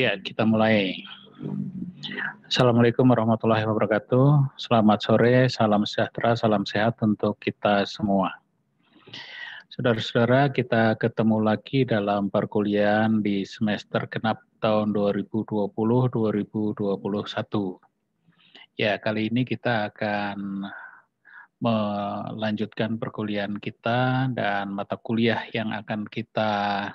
Ya, kita mulai. Assalamualaikum warahmatullahi wabarakatuh. Selamat sore, salam sejahtera, salam sehat untuk kita semua. Saudara-saudara, kita ketemu lagi dalam perkuliahan di semester genap tahun 2020-2021. Ya, kali ini kita akan melanjutkan perkuliahan kita dan mata kuliah yang akan kita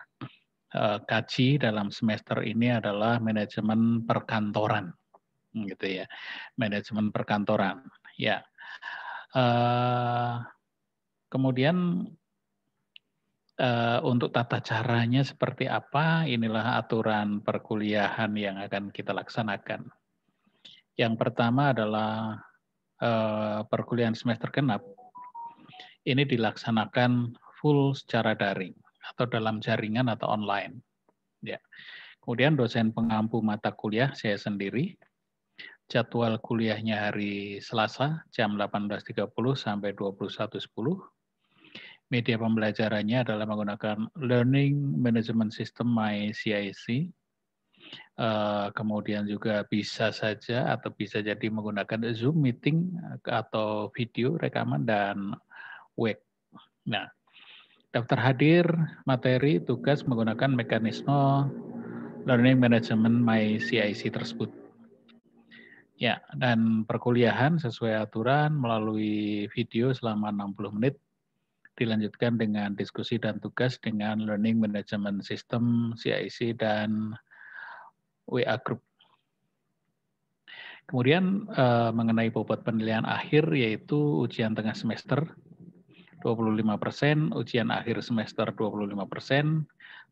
Eh, kaji dalam semester ini adalah manajemen perkantoran, gitu ya, manajemen perkantoran. Ya, uh, kemudian uh, untuk tata caranya seperti apa, inilah aturan perkuliahan yang akan kita laksanakan. Yang pertama adalah uh, perkuliahan semester genap. Ini dilaksanakan full secara daring atau dalam jaringan atau online. Ya. Kemudian dosen pengampu mata kuliah saya sendiri. Jadwal kuliahnya hari Selasa jam 18.30 sampai 21.10. Media pembelajarannya adalah menggunakan Learning Management System MyCIC. CIC. Eh, kemudian juga bisa saja atau bisa jadi menggunakan Zoom meeting atau video rekaman dan web. Nah, Daftar hadir materi tugas menggunakan mekanisme learning management my CIC tersebut. Ya, dan perkuliahan sesuai aturan melalui video selama 60 menit dilanjutkan dengan diskusi dan tugas dengan learning management system CIC dan WA group. Kemudian eh, mengenai bobot penilaian akhir yaitu ujian tengah semester 25 persen, ujian akhir semester 25 persen,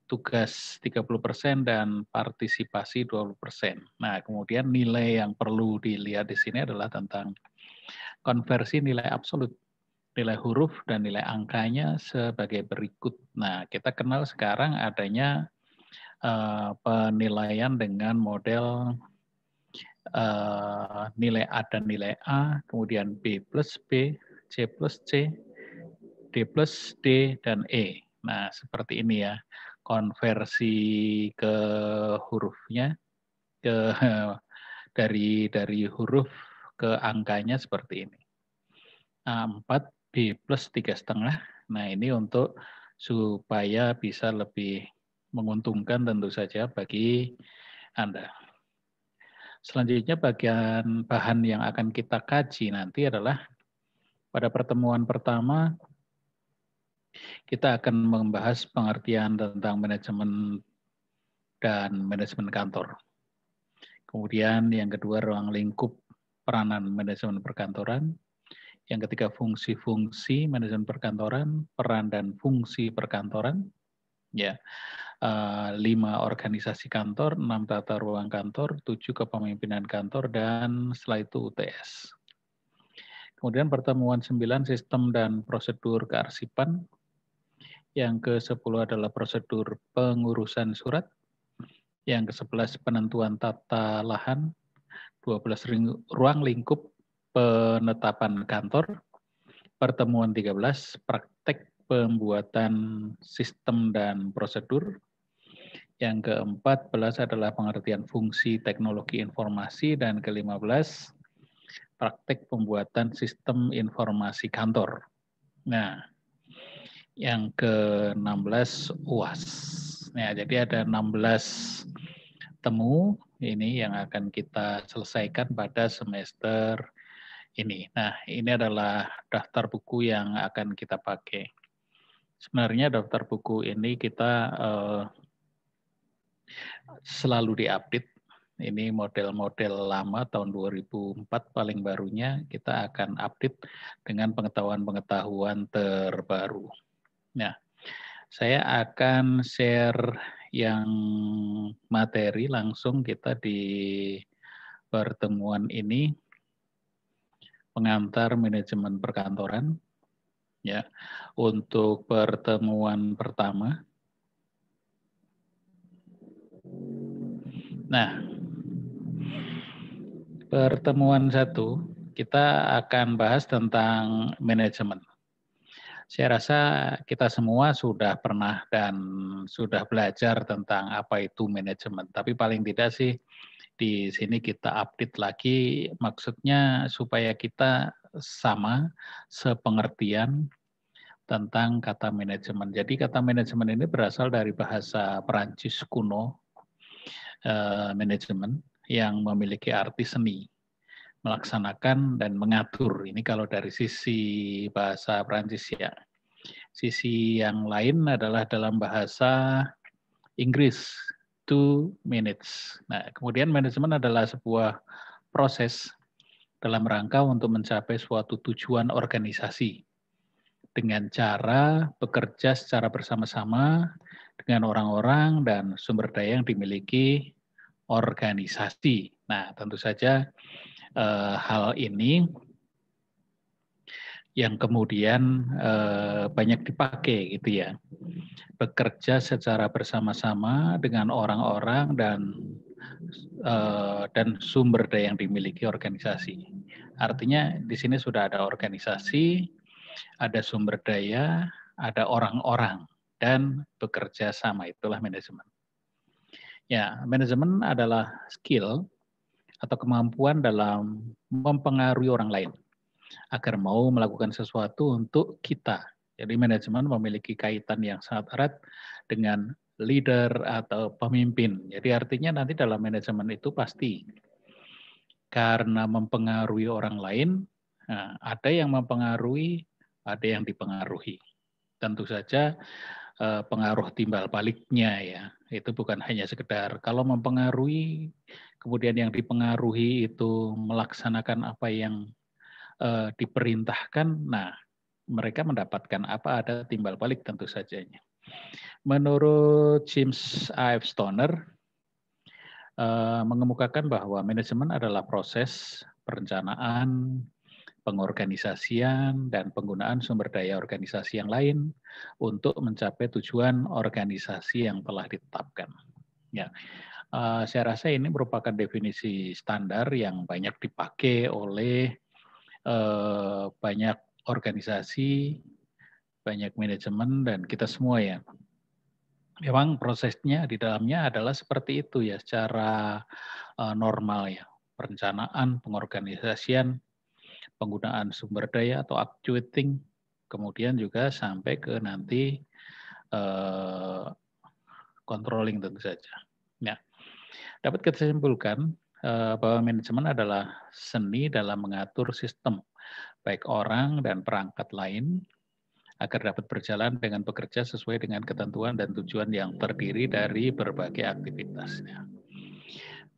tugas 30 persen, dan partisipasi 20 persen. Nah, kemudian nilai yang perlu dilihat di sini adalah tentang konversi nilai absolut, nilai huruf, dan nilai angkanya sebagai berikut. Nah, kita kenal sekarang adanya uh, penilaian dengan model uh, nilai A dan nilai A, kemudian B plus B, C plus C, D plus D dan E. Nah, seperti ini ya. Konversi ke hurufnya ke dari dari huruf ke angkanya seperti ini. a nah, 4 B plus tiga setengah. Nah, ini untuk supaya bisa lebih menguntungkan tentu saja bagi Anda. Selanjutnya bagian bahan yang akan kita kaji nanti adalah pada pertemuan pertama kita akan membahas pengertian tentang manajemen dan manajemen kantor. Kemudian yang kedua ruang lingkup peranan manajemen perkantoran. Yang ketiga fungsi-fungsi manajemen perkantoran, peran dan fungsi perkantoran. Ya, uh, lima organisasi kantor, enam tata ruang kantor, tujuh kepemimpinan kantor, dan setelah itu UTS. Kemudian pertemuan sembilan sistem dan prosedur kearsipan, yang ke-10 adalah prosedur pengurusan surat. Yang ke-11 penentuan tata lahan. 12 belas ruang lingkup penetapan kantor. Pertemuan 13 praktek pembuatan sistem dan prosedur. Yang ke-14 adalah pengertian fungsi teknologi informasi dan ke-15 praktek pembuatan sistem informasi kantor. Nah, yang ke-16 UAS. Nah, jadi ada 16 temu ini yang akan kita selesaikan pada semester ini. Nah, ini adalah daftar buku yang akan kita pakai. Sebenarnya daftar buku ini kita eh, selalu diupdate. Ini model-model lama tahun 2004 paling barunya kita akan update dengan pengetahuan-pengetahuan terbaru. Nah, saya akan share yang materi langsung kita di pertemuan ini pengantar manajemen perkantoran ya untuk pertemuan pertama. Nah, pertemuan satu kita akan bahas tentang manajemen saya rasa kita semua sudah pernah dan sudah belajar tentang apa itu manajemen. Tapi paling tidak sih di sini kita update lagi maksudnya supaya kita sama sepengertian tentang kata manajemen. Jadi kata manajemen ini berasal dari bahasa Perancis kuno eh, manajemen yang memiliki arti seni melaksanakan dan mengatur. Ini kalau dari sisi bahasa Prancis ya. Sisi yang lain adalah dalam bahasa Inggris, two minutes. Nah, kemudian manajemen adalah sebuah proses dalam rangka untuk mencapai suatu tujuan organisasi dengan cara bekerja secara bersama-sama dengan orang-orang dan sumber daya yang dimiliki organisasi. Nah, tentu saja eh, hal ini yang kemudian eh, banyak dipakai gitu ya. Bekerja secara bersama-sama dengan orang-orang dan eh, dan sumber daya yang dimiliki organisasi. Artinya di sini sudah ada organisasi, ada sumber daya, ada orang-orang dan bekerja sama itulah manajemen. Ya, manajemen adalah skill atau kemampuan dalam mempengaruhi orang lain agar mau melakukan sesuatu untuk kita. Jadi manajemen memiliki kaitan yang sangat erat dengan leader atau pemimpin. Jadi artinya nanti dalam manajemen itu pasti karena mempengaruhi orang lain, eh, ada yang mempengaruhi, ada yang dipengaruhi. Tentu saja eh, pengaruh timbal baliknya ya. Itu bukan hanya sekedar kalau mempengaruhi kemudian yang dipengaruhi itu melaksanakan apa yang uh, diperintahkan. Nah, mereka mendapatkan apa ada timbal balik tentu saja. Menurut James Ives Stoner, uh, mengemukakan bahwa manajemen adalah proses perencanaan, pengorganisasian, dan penggunaan sumber daya organisasi yang lain untuk mencapai tujuan organisasi yang telah ditetapkan. Ya, Eh, saya rasa ini merupakan definisi standar yang banyak dipakai oleh eh, banyak organisasi, banyak manajemen dan kita semua ya. Memang prosesnya di dalamnya adalah seperti itu ya secara eh, normal ya. Perencanaan, pengorganisasian, penggunaan sumber daya atau actuating, kemudian juga sampai ke nanti controlling tentu saja. Dapat kita simpulkan eh, bahwa manajemen adalah seni dalam mengatur sistem, baik orang dan perangkat lain, agar dapat berjalan dengan bekerja sesuai dengan ketentuan dan tujuan yang terdiri dari berbagai aktivitasnya.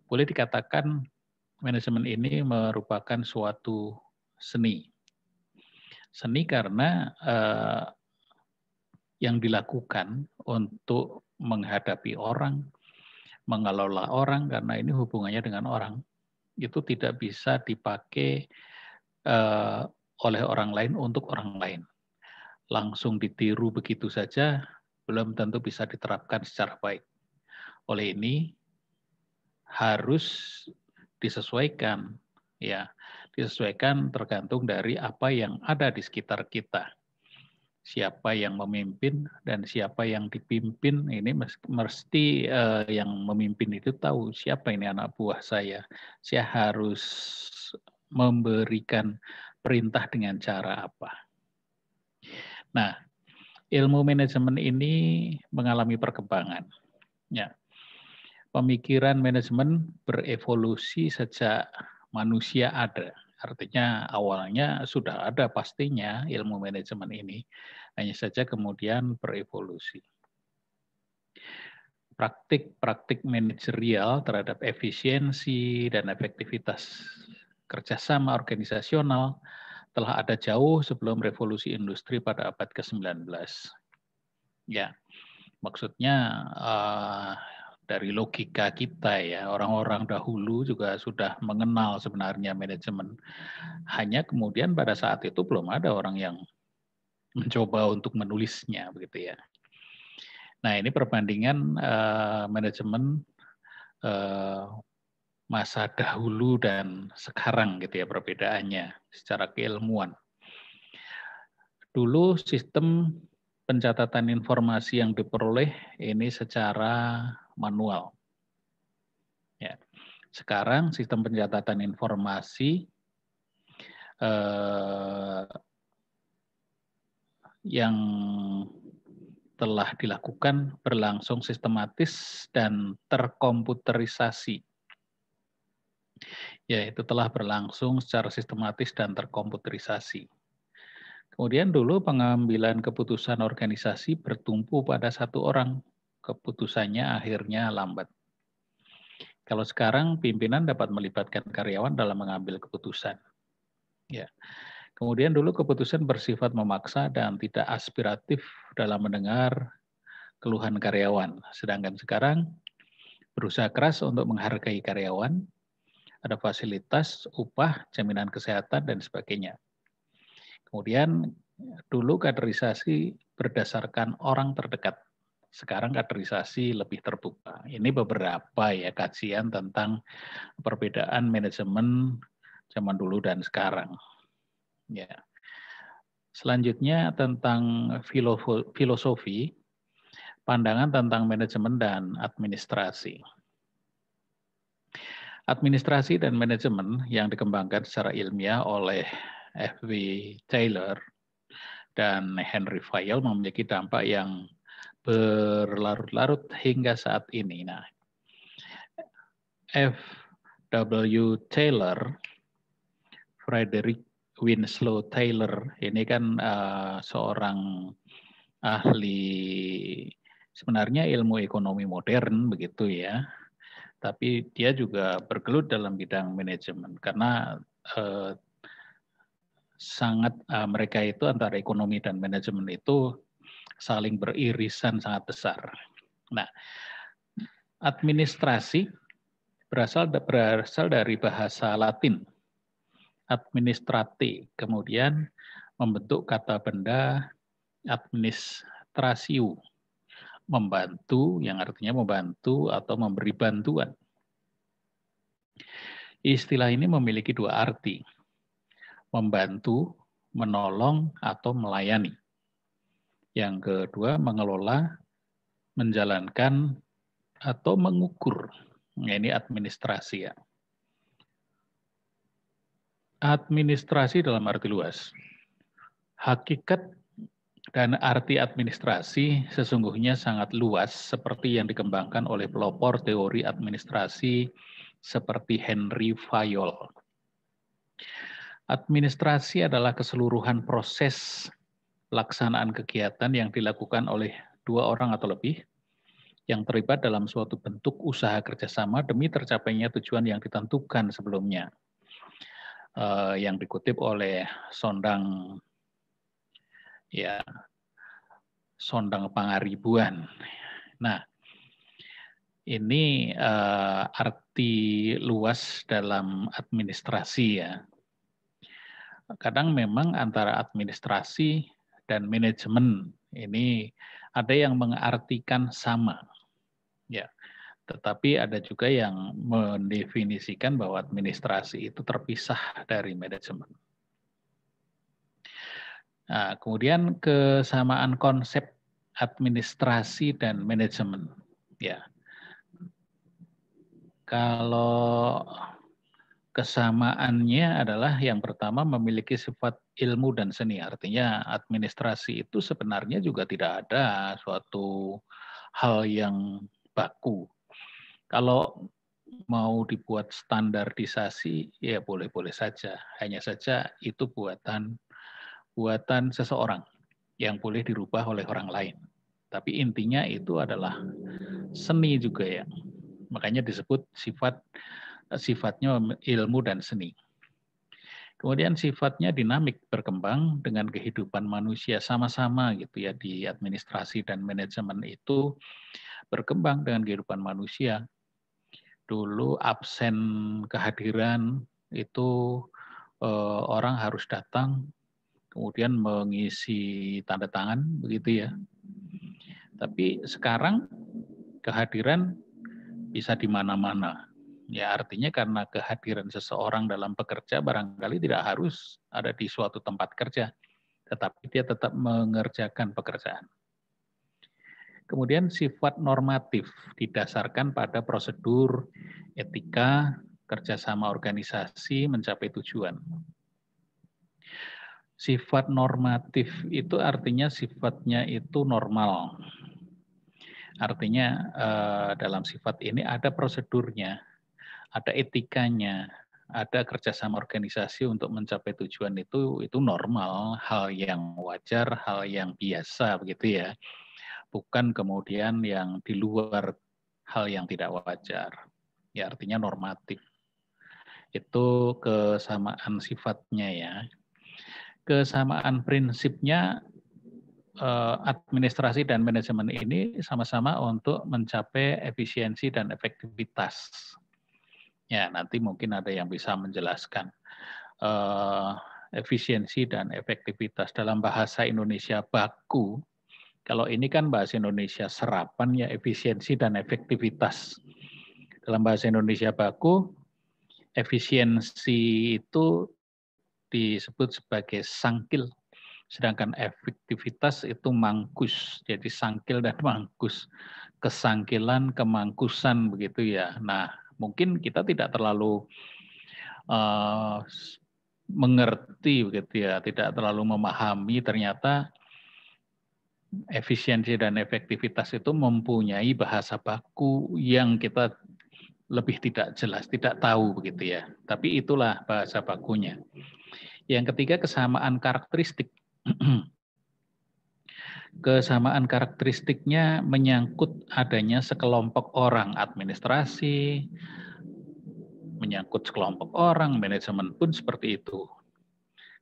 Boleh dikatakan manajemen ini merupakan suatu seni. Seni karena eh, yang dilakukan untuk menghadapi orang, mengelola orang karena ini hubungannya dengan orang itu tidak bisa dipakai eh, oleh orang lain untuk orang lain. Langsung ditiru begitu saja belum tentu bisa diterapkan secara baik. Oleh ini harus disesuaikan ya, disesuaikan tergantung dari apa yang ada di sekitar kita siapa yang memimpin dan siapa yang dipimpin ini mesti uh, yang memimpin itu tahu siapa ini anak buah saya. Saya harus memberikan perintah dengan cara apa. Nah, ilmu manajemen ini mengalami perkembangan. Ya. Pemikiran manajemen berevolusi sejak manusia ada Artinya awalnya sudah ada pastinya ilmu manajemen ini, hanya saja kemudian berevolusi. Praktik-praktik manajerial terhadap efisiensi dan efektivitas kerjasama organisasional telah ada jauh sebelum revolusi industri pada abad ke-19. Ya, maksudnya eh, dari logika kita ya orang-orang dahulu juga sudah mengenal sebenarnya manajemen hanya kemudian pada saat itu belum ada orang yang mencoba untuk menulisnya begitu ya nah ini perbandingan uh, manajemen uh, masa dahulu dan sekarang gitu ya perbedaannya secara keilmuan dulu sistem pencatatan informasi yang diperoleh ini secara manual. Ya. Sekarang sistem pencatatan informasi eh, yang telah dilakukan berlangsung sistematis dan terkomputerisasi. Yaitu telah berlangsung secara sistematis dan terkomputerisasi. Kemudian dulu pengambilan keputusan organisasi bertumpu pada satu orang keputusannya akhirnya lambat. Kalau sekarang pimpinan dapat melibatkan karyawan dalam mengambil keputusan. Ya. Kemudian dulu keputusan bersifat memaksa dan tidak aspiratif dalam mendengar keluhan karyawan. Sedangkan sekarang berusaha keras untuk menghargai karyawan, ada fasilitas, upah, jaminan kesehatan, dan sebagainya. Kemudian dulu kaderisasi berdasarkan orang terdekat sekarang kaderisasi lebih terbuka. Ini beberapa ya kajian tentang perbedaan manajemen zaman dulu dan sekarang. Ya. Selanjutnya tentang filosofi, pandangan tentang manajemen dan administrasi. Administrasi dan manajemen yang dikembangkan secara ilmiah oleh F.W. Taylor dan Henry Fayol memiliki dampak yang berlarut-larut hingga saat ini. Nah, F. W. Taylor, Frederick Winslow Taylor, ini kan uh, seorang ahli sebenarnya ilmu ekonomi modern begitu ya, tapi dia juga bergelut dalam bidang manajemen karena uh, sangat uh, mereka itu antara ekonomi dan manajemen itu saling beririsan sangat besar. Nah, administrasi berasal berasal dari bahasa Latin administrati, kemudian membentuk kata benda administrasiu, membantu yang artinya membantu atau memberi bantuan. Istilah ini memiliki dua arti, membantu, menolong, atau melayani. Yang kedua, mengelola, menjalankan, atau mengukur. Nah, ini administrasi ya. Administrasi dalam arti luas. Hakikat dan arti administrasi sesungguhnya sangat luas seperti yang dikembangkan oleh pelopor teori administrasi seperti Henry Fayol. Administrasi adalah keseluruhan proses pelaksanaan kegiatan yang dilakukan oleh dua orang atau lebih yang terlibat dalam suatu bentuk usaha kerjasama demi tercapainya tujuan yang ditentukan sebelumnya. Uh, yang dikutip oleh Sondang ya Sondang Pangaribuan. Nah, ini uh, arti luas dalam administrasi ya. Kadang memang antara administrasi dan manajemen ini ada yang mengartikan sama. Ya. Tetapi ada juga yang mendefinisikan bahwa administrasi itu terpisah dari manajemen. Nah, kemudian kesamaan konsep administrasi dan manajemen. Ya. Kalau kesamaannya adalah yang pertama memiliki sifat ilmu dan seni. Artinya administrasi itu sebenarnya juga tidak ada suatu hal yang baku. Kalau mau dibuat standarisasi ya boleh-boleh saja. Hanya saja itu buatan buatan seseorang yang boleh dirubah oleh orang lain. Tapi intinya itu adalah seni juga ya. Makanya disebut sifat sifatnya ilmu dan seni. Kemudian sifatnya dinamik berkembang dengan kehidupan manusia sama-sama gitu ya di administrasi dan manajemen itu berkembang dengan kehidupan manusia. Dulu absen kehadiran itu eh, orang harus datang kemudian mengisi tanda tangan begitu ya. Tapi sekarang kehadiran bisa di mana-mana. Ya artinya karena kehadiran seseorang dalam pekerja barangkali tidak harus ada di suatu tempat kerja, tetapi dia tetap mengerjakan pekerjaan. Kemudian sifat normatif didasarkan pada prosedur, etika, kerjasama organisasi mencapai tujuan. Sifat normatif itu artinya sifatnya itu normal. Artinya eh, dalam sifat ini ada prosedurnya, ada etikanya, ada kerjasama organisasi untuk mencapai tujuan itu itu normal, hal yang wajar, hal yang biasa begitu ya. Bukan kemudian yang di luar hal yang tidak wajar. Ya artinya normatif. Itu kesamaan sifatnya ya. Kesamaan prinsipnya eh, administrasi dan manajemen ini sama-sama untuk mencapai efisiensi dan efektivitas Ya, nanti mungkin ada yang bisa menjelaskan eh, efisiensi dan efektivitas dalam bahasa Indonesia baku. Kalau ini kan bahasa Indonesia serapan ya efisiensi dan efektivitas. Dalam bahasa Indonesia baku, efisiensi itu disebut sebagai sangkil, sedangkan efektivitas itu mangkus. Jadi sangkil dan mangkus, kesangkilan, kemangkusan begitu ya. Nah, mungkin kita tidak terlalu uh, mengerti begitu ya, tidak terlalu memahami ternyata efisiensi dan efektivitas itu mempunyai bahasa baku yang kita lebih tidak jelas, tidak tahu begitu ya. Tapi itulah bahasa bakunya. Yang ketiga kesamaan karakteristik. kesamaan karakteristiknya menyangkut adanya sekelompok orang administrasi, menyangkut sekelompok orang, manajemen pun seperti itu.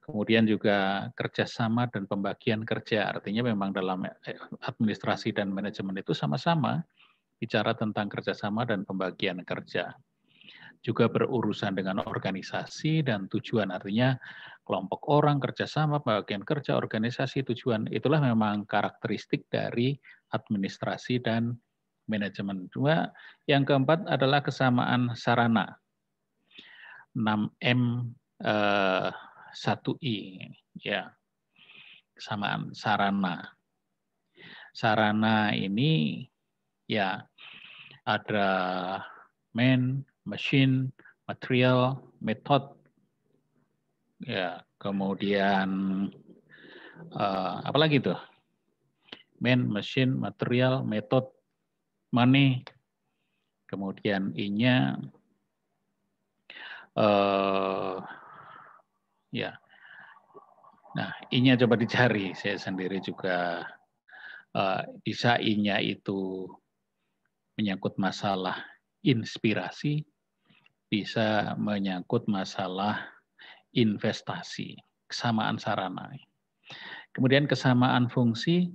Kemudian juga kerjasama dan pembagian kerja, artinya memang dalam eh, administrasi dan manajemen itu sama-sama bicara tentang kerjasama dan pembagian kerja juga berurusan dengan organisasi dan tujuan artinya kelompok orang kerjasama bagian kerja organisasi tujuan itulah memang karakteristik dari administrasi dan manajemen dua yang keempat adalah kesamaan sarana 6M 1I eh, ya kesamaan sarana sarana ini ya ada men machine, material, method, ya kemudian uh, lagi tuh man, machine, material, method, money, kemudian inya, uh, ya nah inya coba dicari saya sendiri juga uh, bisa inya itu menyangkut masalah inspirasi bisa menyangkut masalah investasi, kesamaan sarana. Kemudian kesamaan fungsi,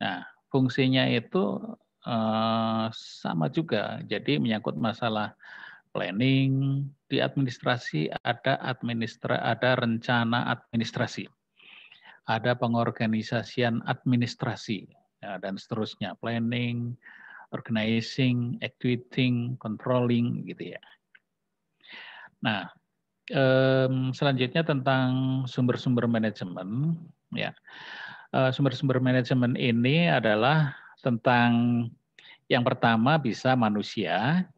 nah fungsinya itu eh, sama juga, jadi menyangkut masalah planning di administrasi ada administra ada rencana administrasi ada pengorganisasian administrasi nah, dan seterusnya planning organizing executing, controlling gitu ya Nah, um, selanjutnya tentang sumber-sumber manajemen. Ya, eh, sumber-sumber manajemen ini adalah tentang yang pertama bisa manusia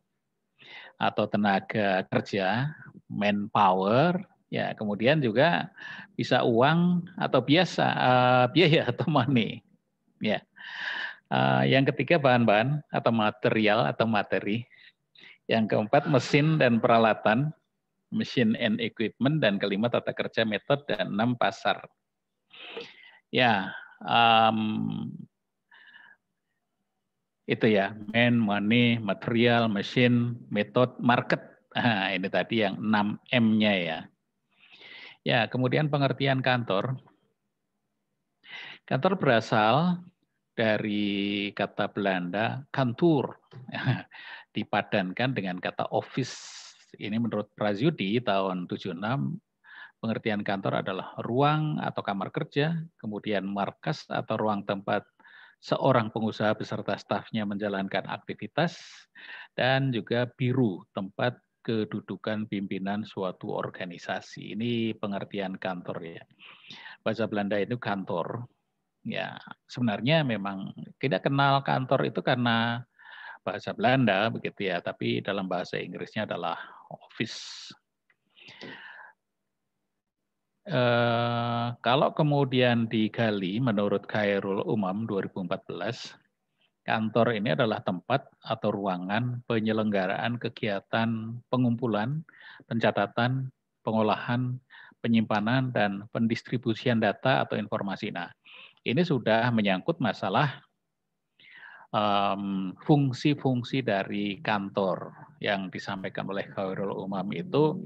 atau tenaga kerja, manpower, ya kemudian juga bisa uang atau biasa uh, biaya atau money, ya. Uh, yang ketiga bahan-bahan atau material atau materi. Yang keempat mesin dan peralatan machine and equipment, dan kelima tata kerja metode, dan enam pasar. Ya, um, itu ya, man, money, material, machine, method, market. Nah, ini tadi yang 6M-nya ya. Ya, kemudian pengertian kantor. Kantor berasal dari kata Belanda kantor dipadankan dengan kata office ini menurut Prazyudi tahun 76, pengertian kantor adalah ruang atau kamar kerja, kemudian markas atau ruang tempat seorang pengusaha beserta stafnya menjalankan aktivitas, dan juga biru, tempat kedudukan pimpinan suatu organisasi. Ini pengertian kantor ya. Bahasa Belanda itu kantor. Ya, sebenarnya memang tidak kenal kantor itu karena bahasa Belanda begitu ya, tapi dalam bahasa Inggrisnya adalah office. Uh, kalau kemudian digali menurut Khairul Umam 2014, kantor ini adalah tempat atau ruangan penyelenggaraan kegiatan pengumpulan, pencatatan, pengolahan, penyimpanan, dan pendistribusian data atau informasi. Nah, ini sudah menyangkut masalah fungsi-fungsi um, dari kantor yang disampaikan oleh Khairul Umam itu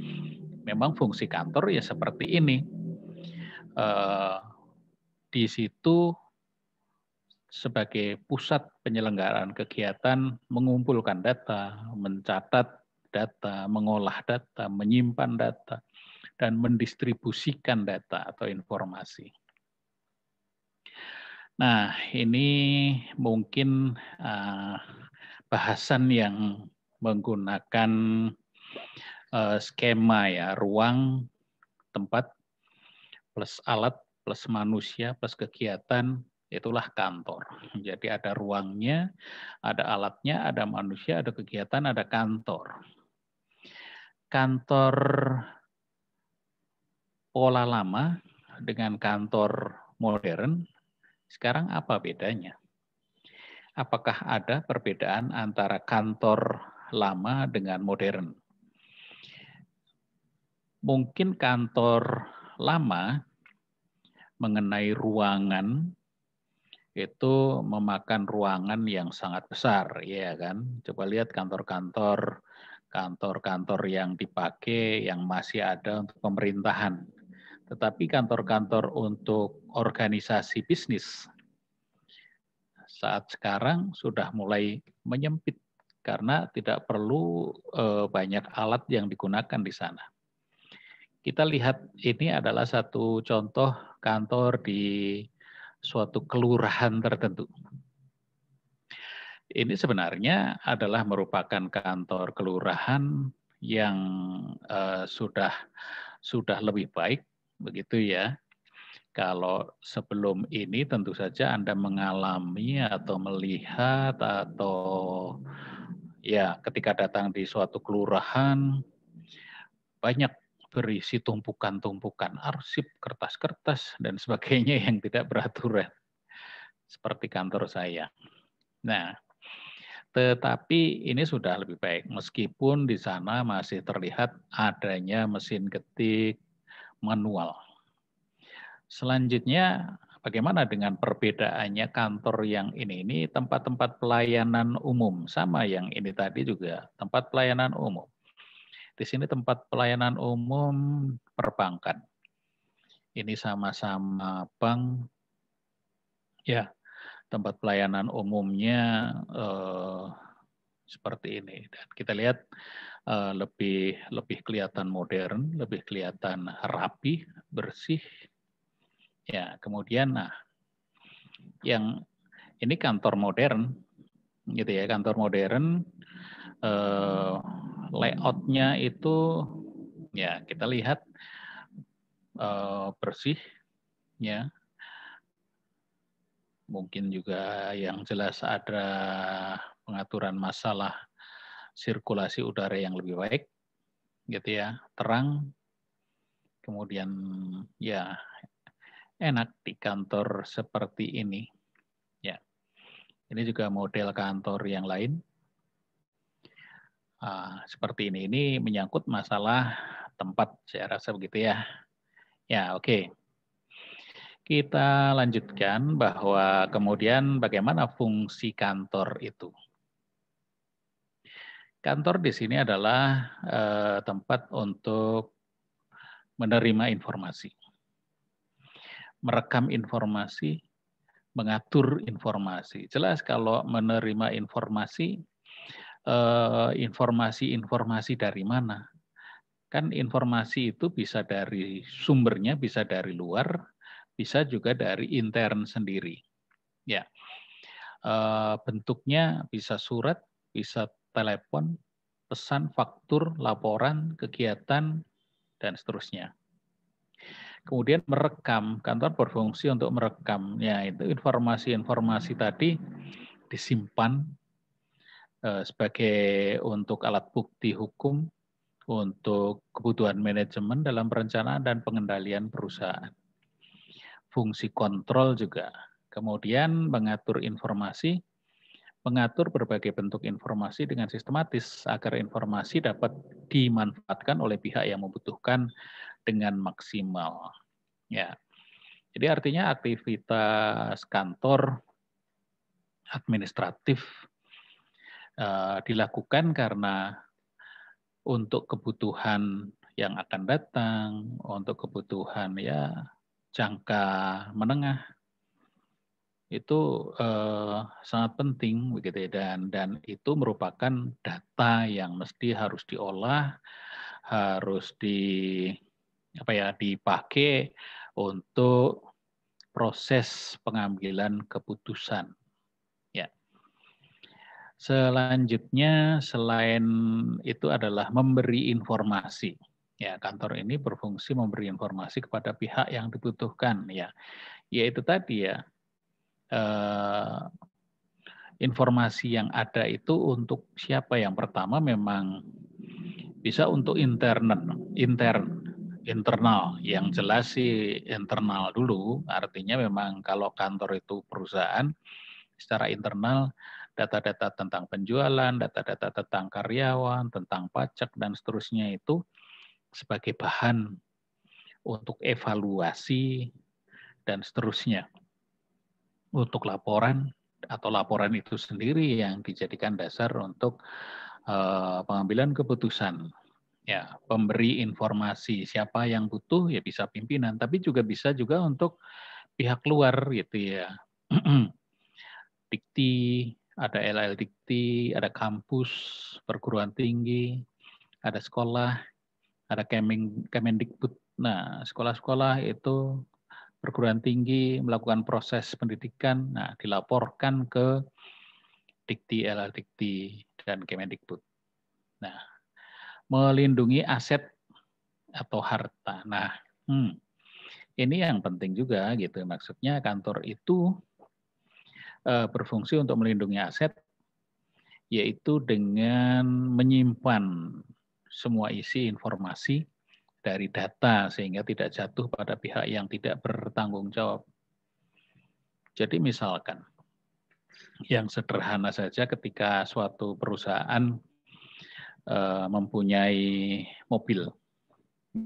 memang fungsi kantor ya seperti ini. Uh, di situ sebagai pusat penyelenggaraan kegiatan mengumpulkan data, mencatat data, mengolah data, menyimpan data, dan mendistribusikan data atau informasi. Nah, ini mungkin uh, bahasan yang menggunakan uh, skema ya, ruang, tempat, plus alat, plus manusia, plus kegiatan, itulah kantor. Jadi ada ruangnya, ada alatnya, ada manusia, ada kegiatan, ada kantor. Kantor pola lama dengan kantor modern sekarang apa bedanya? Apakah ada perbedaan antara kantor lama dengan modern? Mungkin kantor lama mengenai ruangan itu memakan ruangan yang sangat besar, ya kan? Coba lihat kantor-kantor kantor-kantor yang dipakai yang masih ada untuk pemerintahan. Tetapi kantor-kantor untuk organisasi bisnis saat sekarang sudah mulai menyempit karena tidak perlu eh, banyak alat yang digunakan di sana. Kita lihat ini adalah satu contoh kantor di suatu kelurahan tertentu. Ini sebenarnya adalah merupakan kantor kelurahan yang eh, sudah sudah lebih baik begitu ya. Kalau sebelum ini tentu saja Anda mengalami atau melihat atau ya ketika datang di suatu kelurahan banyak berisi tumpukan-tumpukan arsip, kertas-kertas dan sebagainya yang tidak beraturan seperti kantor saya. Nah, tetapi ini sudah lebih baik meskipun di sana masih terlihat adanya mesin ketik manual. Selanjutnya, bagaimana dengan perbedaannya kantor yang ini? Ini tempat-tempat pelayanan umum, sama yang ini tadi juga tempat pelayanan umum. Di sini tempat pelayanan umum perbankan. Ini sama-sama bank. Ya, tempat pelayanan umumnya eh, seperti ini. Dan kita lihat Eh, lebih lebih kelihatan modern, lebih kelihatan rapi, bersih. Ya, kemudian nah yang ini kantor modern gitu ya, kantor modern eh, layoutnya itu ya kita lihat eh, bersih ya mungkin juga yang jelas ada pengaturan masalah sirkulasi udara yang lebih baik, gitu ya, terang, kemudian ya enak di kantor seperti ini. Ya, ini juga model kantor yang lain. Uh, seperti ini ini menyangkut masalah tempat, saya rasa begitu ya. Ya, oke. Okay. Kita lanjutkan bahwa kemudian bagaimana fungsi kantor itu. Kantor di sini adalah eh, tempat untuk menerima informasi, merekam informasi, mengatur informasi. Jelas kalau menerima informasi, eh, informasi-informasi eh, dari mana? Kan informasi itu bisa dari sumbernya, bisa dari luar, bisa juga dari intern sendiri. Ya, eh, bentuknya bisa surat, bisa telepon, pesan, faktur, laporan, kegiatan, dan seterusnya. Kemudian merekam, kantor berfungsi untuk merekam. Ya, itu informasi-informasi hmm. tadi disimpan eh, sebagai untuk alat bukti hukum, untuk kebutuhan manajemen dalam perencanaan dan pengendalian perusahaan. Fungsi kontrol juga. Kemudian mengatur informasi, mengatur berbagai bentuk informasi dengan sistematis agar informasi dapat dimanfaatkan oleh pihak yang membutuhkan dengan maksimal. Ya. Jadi artinya aktivitas kantor administratif uh, dilakukan karena untuk kebutuhan yang akan datang, untuk kebutuhan ya jangka menengah itu eh, sangat penting begitu ya. dan dan itu merupakan data yang mesti harus diolah harus di apa ya dipakai untuk proses pengambilan keputusan ya selanjutnya selain itu adalah memberi informasi ya kantor ini berfungsi memberi informasi kepada pihak yang dibutuhkan ya yaitu tadi ya eh, informasi yang ada itu untuk siapa? Yang pertama memang bisa untuk internal, intern, internal. Yang jelas sih internal dulu. Artinya memang kalau kantor itu perusahaan secara internal data-data tentang penjualan, data-data tentang karyawan, tentang pajak dan seterusnya itu sebagai bahan untuk evaluasi dan seterusnya untuk laporan atau laporan itu sendiri yang dijadikan dasar untuk uh, pengambilan keputusan. Ya, pemberi informasi siapa yang butuh ya bisa pimpinan, tapi juga bisa juga untuk pihak luar gitu ya. Dikti, ada LL Dikti, ada kampus, perguruan tinggi, ada sekolah, ada Kemendikbud. Nah, sekolah-sekolah itu perguruan tinggi melakukan proses pendidikan, nah dilaporkan ke Dikti LL Dikti dan Kemendikbud. Nah, melindungi aset atau harta. Nah, hmm, ini yang penting juga gitu. Maksudnya kantor itu e, berfungsi untuk melindungi aset, yaitu dengan menyimpan semua isi informasi dari data sehingga tidak jatuh pada pihak yang tidak bertanggung jawab. Jadi misalkan yang sederhana saja ketika suatu perusahaan eh, mempunyai mobil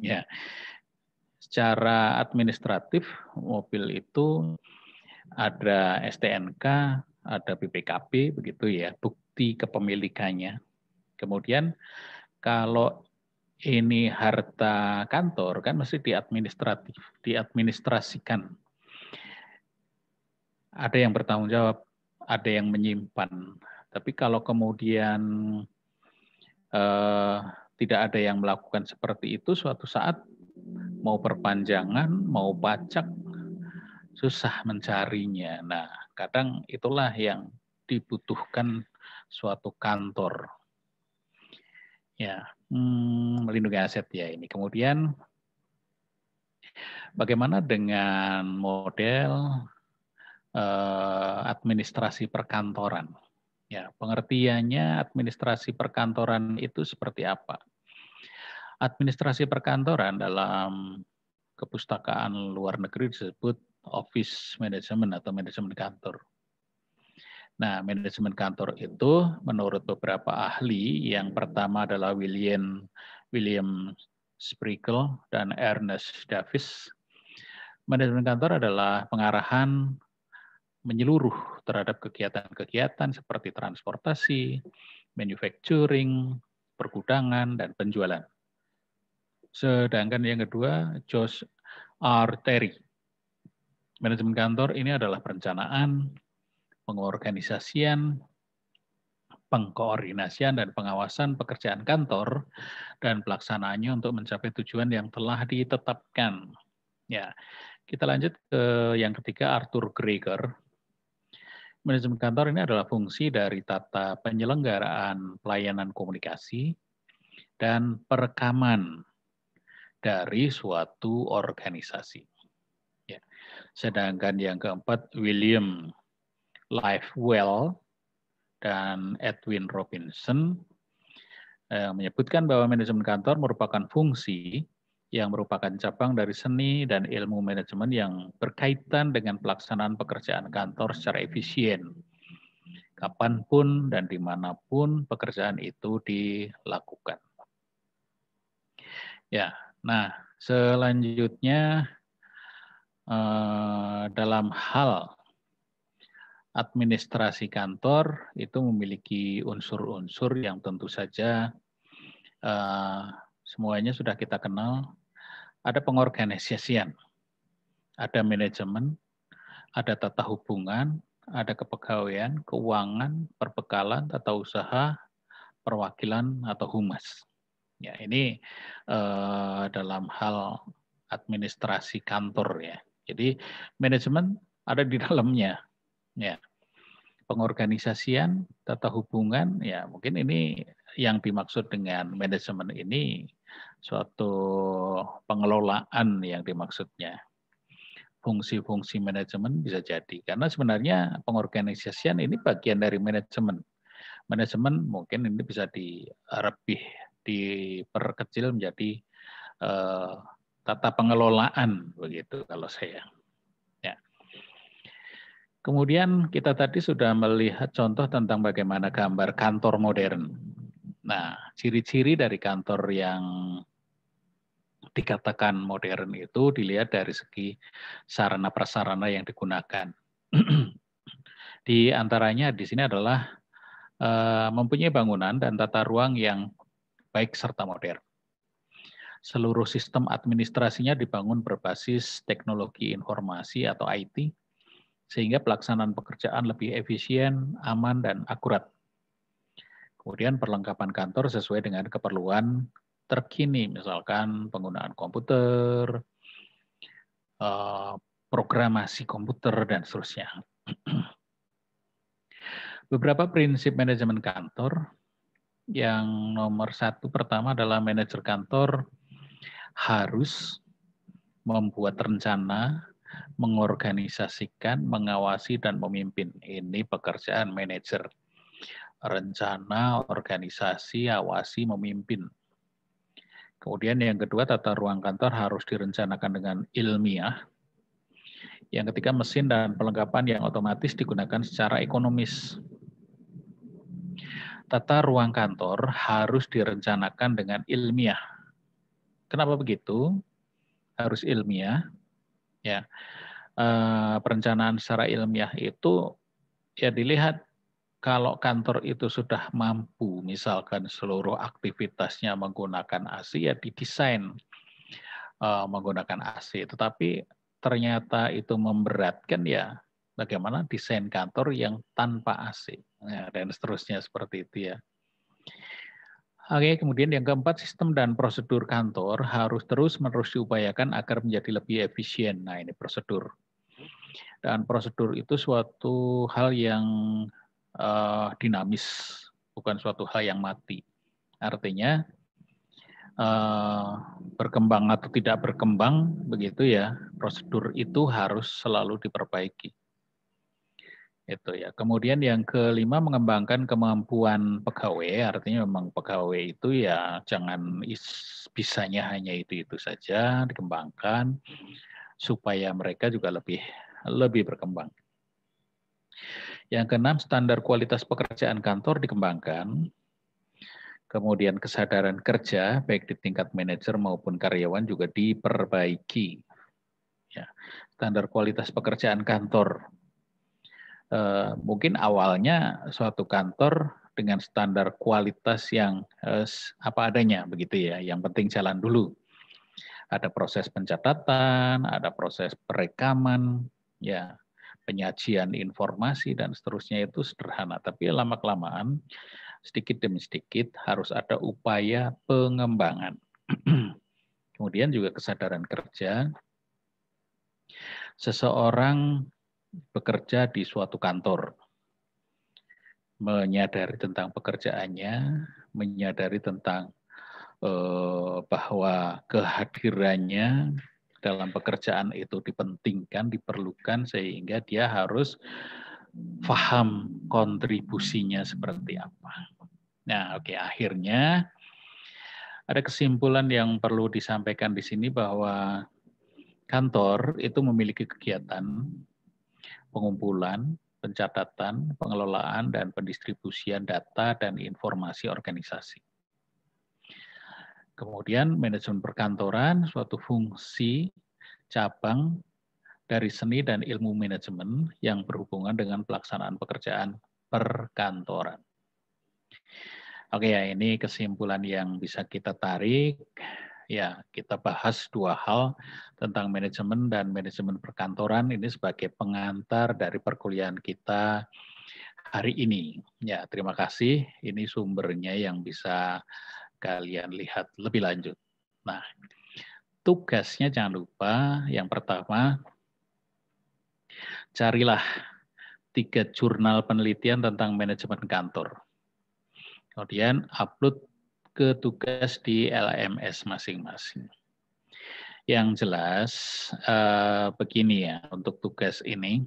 ya secara administratif mobil itu ada STNK, ada BPKB begitu ya, bukti kepemilikannya. Kemudian kalau ini harta kantor kan mesti diadministratif, diadministrasikan. Ada yang bertanggung jawab, ada yang menyimpan. Tapi kalau kemudian eh, tidak ada yang melakukan seperti itu, suatu saat mau perpanjangan, mau pajak, susah mencarinya. Nah, kadang itulah yang dibutuhkan suatu kantor. Ya, Hmm, melindungi aset ya ini. Kemudian bagaimana dengan model eh, administrasi perkantoran? Ya, pengertiannya administrasi perkantoran itu seperti apa? Administrasi perkantoran dalam kepustakaan luar negeri disebut office management atau manajemen kantor. Nah, manajemen kantor itu menurut beberapa ahli, yang pertama adalah William William Sprinkle dan Ernest Davis. Manajemen kantor adalah pengarahan menyeluruh terhadap kegiatan-kegiatan seperti transportasi, manufacturing, pergudangan, dan penjualan. Sedangkan yang kedua, Josh R. Terry. Manajemen kantor ini adalah perencanaan, pengorganisasian, pengkoordinasian dan pengawasan pekerjaan kantor dan pelaksanaannya untuk mencapai tujuan yang telah ditetapkan. Ya. Kita lanjut ke yang ketiga Arthur Greger. Manajemen kantor ini adalah fungsi dari tata penyelenggaraan pelayanan komunikasi dan perekaman dari suatu organisasi. Ya, sedangkan yang keempat William Live Well dan Edwin Robinson eh, menyebutkan bahwa manajemen kantor merupakan fungsi yang merupakan cabang dari seni dan ilmu manajemen yang berkaitan dengan pelaksanaan pekerjaan kantor secara efisien. Kapanpun dan dimanapun pekerjaan itu dilakukan. Ya, nah selanjutnya eh, dalam hal administrasi kantor itu memiliki unsur-unsur yang tentu saja uh, semuanya sudah kita kenal. Ada pengorganisasian, ada manajemen, ada tata hubungan, ada kepegawaian, keuangan, perbekalan, tata usaha, perwakilan atau humas. Ya ini uh, dalam hal administrasi kantor ya. Jadi manajemen ada di dalamnya ya pengorganisasian tata hubungan ya mungkin ini yang dimaksud dengan manajemen ini suatu pengelolaan yang dimaksudnya fungsi-fungsi manajemen bisa jadi karena sebenarnya pengorganisasian ini bagian dari manajemen manajemen mungkin ini bisa di lebih diperkecil menjadi uh, tata pengelolaan begitu kalau saya Kemudian kita tadi sudah melihat contoh tentang bagaimana gambar kantor modern. Nah, ciri-ciri dari kantor yang dikatakan modern itu dilihat dari segi sarana prasarana yang digunakan. di antaranya di sini adalah e, mempunyai bangunan dan tata ruang yang baik serta modern. Seluruh sistem administrasinya dibangun berbasis teknologi informasi atau IT sehingga pelaksanaan pekerjaan lebih efisien, aman, dan akurat. Kemudian perlengkapan kantor sesuai dengan keperluan terkini, misalkan penggunaan komputer, eh, programasi komputer, dan seterusnya. Beberapa prinsip manajemen kantor yang nomor satu pertama adalah manajer kantor harus membuat rencana mengorganisasikan, mengawasi, dan memimpin. Ini pekerjaan manajer. Rencana, organisasi, awasi, memimpin. Kemudian yang kedua, tata ruang kantor harus direncanakan dengan ilmiah. Yang ketiga, mesin dan perlengkapan yang otomatis digunakan secara ekonomis. Tata ruang kantor harus direncanakan dengan ilmiah. Kenapa begitu? Harus ilmiah, ya eh, perencanaan secara ilmiah itu ya dilihat kalau kantor itu sudah mampu misalkan seluruh aktivitasnya menggunakan AC ya didesain eh, menggunakan AC tetapi ternyata itu memberatkan ya bagaimana desain kantor yang tanpa AC ya, dan seterusnya seperti itu ya Oke, kemudian yang keempat, sistem dan prosedur kantor harus terus-menerus diupayakan agar menjadi lebih efisien. Nah, ini prosedur. Dan prosedur itu suatu hal yang uh, dinamis, bukan suatu hal yang mati. Artinya, uh, berkembang atau tidak berkembang, begitu ya, prosedur itu harus selalu diperbaiki. Itu ya. Kemudian yang kelima mengembangkan kemampuan pegawai. Artinya memang pegawai itu ya jangan bisanya hanya itu-itu saja dikembangkan supaya mereka juga lebih lebih berkembang. Yang keenam, standar kualitas pekerjaan kantor dikembangkan. Kemudian kesadaran kerja baik di tingkat manajer maupun karyawan juga diperbaiki. Ya, standar kualitas pekerjaan kantor eh, mungkin awalnya suatu kantor dengan standar kualitas yang eh, apa adanya begitu ya. Yang penting jalan dulu. Ada proses pencatatan, ada proses perekaman, ya penyajian informasi dan seterusnya itu sederhana. Tapi lama kelamaan sedikit demi sedikit harus ada upaya pengembangan. Kemudian juga kesadaran kerja. Seseorang bekerja di suatu kantor. Menyadari tentang pekerjaannya, menyadari tentang eh, bahwa kehadirannya dalam pekerjaan itu dipentingkan, diperlukan sehingga dia harus paham kontribusinya seperti apa. Nah, oke okay, akhirnya ada kesimpulan yang perlu disampaikan di sini bahwa kantor itu memiliki kegiatan pengumpulan, pencatatan, pengelolaan, dan pendistribusian data dan informasi organisasi. Kemudian manajemen perkantoran suatu fungsi cabang dari seni dan ilmu manajemen yang berhubungan dengan pelaksanaan pekerjaan perkantoran. Oke ya, ini kesimpulan yang bisa kita tarik Ya, kita bahas dua hal tentang manajemen dan manajemen perkantoran ini sebagai pengantar dari perkuliahan kita hari ini. Ya, terima kasih. Ini sumbernya yang bisa kalian lihat lebih lanjut. Nah, tugasnya jangan lupa yang pertama carilah tiga jurnal penelitian tentang manajemen kantor. Kemudian upload ke tugas di LMS masing-masing. Yang jelas eh, begini ya untuk tugas ini,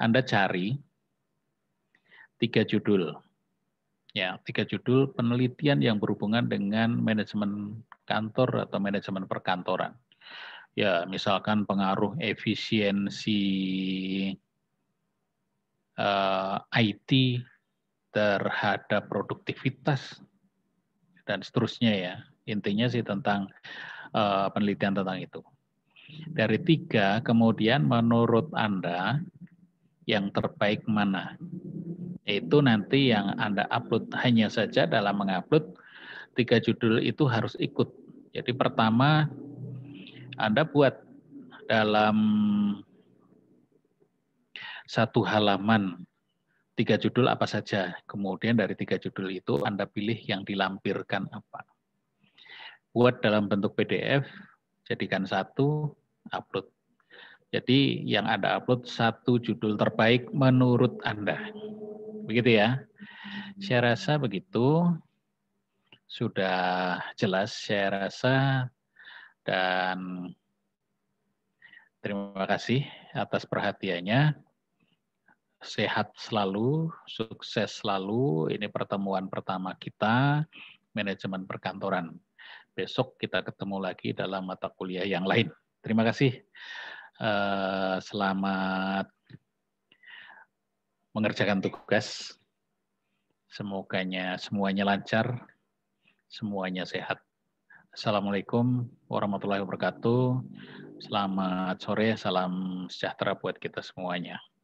Anda cari tiga judul, ya tiga judul penelitian yang berhubungan dengan manajemen kantor atau manajemen perkantoran. Ya misalkan pengaruh efisiensi eh, IT terhadap produktivitas dan seterusnya ya. Intinya sih tentang uh, penelitian tentang itu. Dari tiga, kemudian menurut Anda yang terbaik mana? Itu nanti yang Anda upload. Hanya saja dalam mengupload, tiga judul itu harus ikut. Jadi pertama, Anda buat dalam satu halaman tiga judul apa saja. Kemudian dari tiga judul itu Anda pilih yang dilampirkan apa. Buat dalam bentuk PDF, jadikan satu, upload. Jadi yang ada upload satu judul terbaik menurut Anda. Begitu ya. Saya rasa begitu. Sudah jelas saya rasa dan terima kasih atas perhatiannya sehat selalu, sukses selalu. Ini pertemuan pertama kita, manajemen perkantoran. Besok kita ketemu lagi dalam mata kuliah yang lain. Terima kasih. Eh, selamat mengerjakan tugas. Semoganya semuanya lancar, semuanya sehat. Assalamualaikum warahmatullahi wabarakatuh. Selamat sore, salam sejahtera buat kita semuanya.